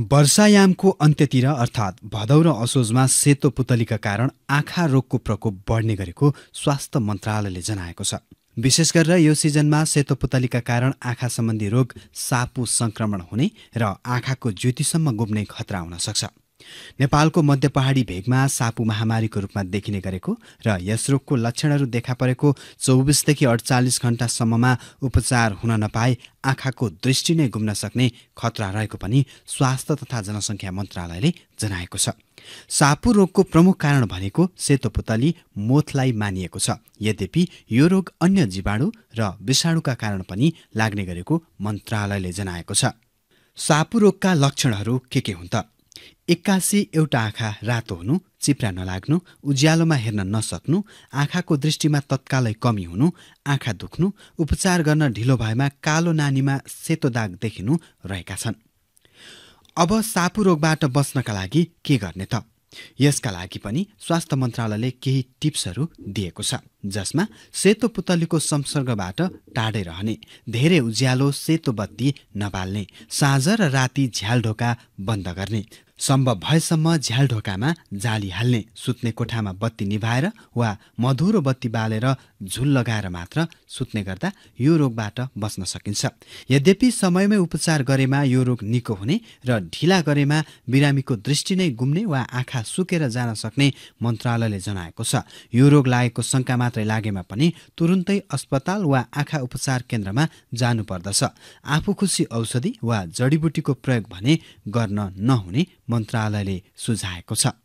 वर्षायामको अन्त्यतिर अर्थात् भदौ र असोजमा सेतो पुतलीका कारण आँखा रोगको प्रकोप बढ्ने गरेको स्वास्थ्य मन्त्रालयले जनाएको छ विशेष गरेर यो सिजनमा सेतो पुतलीका कारण आँखा सम्बन्धी रोग सापु सङ्क्रमण हुने र आँखाको ज्योतिसम्म गुम्ने खतरा हुन सक्छ नेपालको मध्य पहाडी भेगमा सापु महामारीको रूपमा देखिने गरेको र यस रोगको लक्षणहरू देखा परेको चौबिसदेखि अडचालिस घण्टासम्ममा उपचार हुन नपाए आँखाको दृष्टि नै गुम्न सक्ने खतरा रहेको पनि स्वास्थ्य तथा जनसङ्ख्या मन्त्रालयले जनाएको छ सापु रोगको प्रमुख कारण भनेको सेतो पुतली मोथलाई मानिएको छ यद्यपि यो रोग अन्य जीवाणु र विषाणुका कारण पनि लाग्ने गरेको मन्त्रालयले जनाएको छ सापु रोगका लक्षणहरू के के हुन् त एक्कासी एउटा आँखा रातो हुनु चिप्रा नलाग्नु उज्यालोमा हेर्न नसक्नु आँखाको दृष्टिमा तत्कालै कमी हुनु आँखा दुख्नु उपचार गर्न ढिलो भएमा कालो नानीमा सेतो दाग देखिनु रहेका छन् अब सापु रोगबाट बस्नका लागि के गर्ने त यसका लागि पनि स्वास्थ्य मन्त्रालयले केही टिप्सहरू दिएको छ जसमा सेतो पुतलीको संसर्गबाट टाढै रहने धेरै उज्यालो सेतो बत्ती नबाल्ने साँझ र राति झ्याल ढोका बन्द गर्ने सम्भव भएसम्म झ्याल ढोकामा जाली हाल्ने सुत्ने कोठामा बत्ती निभाएर वा मधुरो बत्ती बालेर झुल लगाएर मात्र सुत्ने गर्दा यो रोगबाट बच्न सकिन्छ यद्यपि समयमै उपचार गरेमा यो रोग निको हुने र ढिला गरेमा बिरामीको दृष्टि नै गुम्ने वा आँखा सुकेर जान सक्ने मन्त्रालयले जनाएको छ यो रोग लागेको शङ्का मात्रै लागेमा पनि तुरुन्तै अस्पताल वा आँखा उपचार केन्द्रमा जानुपर्दछ आफू खुसी औषधि वा जडीबुटीको प्रयोग भने गर्न नहुने मन्त्रालयले सुझाएको छ